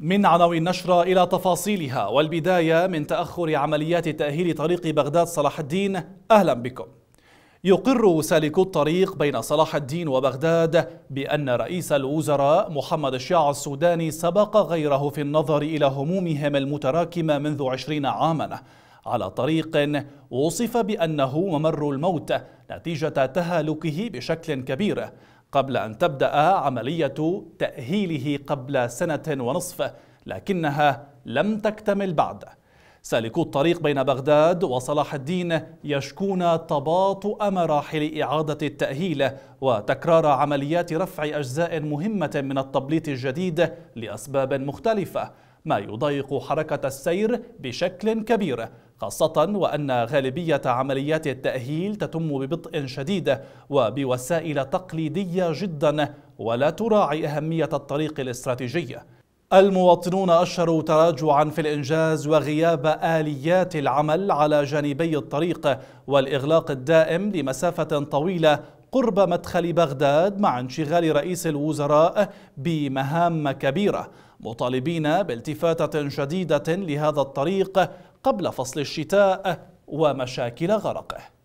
من عناوين النشرة إلى تفاصيلها والبداية من تأخر عمليات تأهيل طريق بغداد صلاح الدين أهلا بكم يقر سالكو الطريق بين صلاح الدين وبغداد بأن رئيس الوزراء محمد الشيع السوداني سبق غيره في النظر إلى همومهم المتراكمة منذ عشرين عاماً على طريق وصف بأنه ممر الموت نتيجة تهالكه بشكل كبير قبل أن تبدأ عملية تأهيله قبل سنة ونصف لكنها لم تكتمل بعد سالكو الطريق بين بغداد وصلاح الدين يشكون تباطؤ مراحل إعادة التأهيل وتكرار عمليات رفع أجزاء مهمة من التبليط الجديد لأسباب مختلفة ما يضيق حركة السير بشكل كبير خاصة وأن غالبية عمليات التأهيل تتم ببطء شديد وبوسائل تقليدية جدا ولا تراعي أهمية الطريق الاستراتيجي المواطنون أشهروا تراجعا في الإنجاز وغياب آليات العمل على جانبي الطريق والإغلاق الدائم لمسافة طويلة قرب مدخل بغداد مع انشغال رئيس الوزراء بمهام كبيرة مطالبين بالتفاتة شديدة لهذا الطريق قبل فصل الشتاء ومشاكل غرقه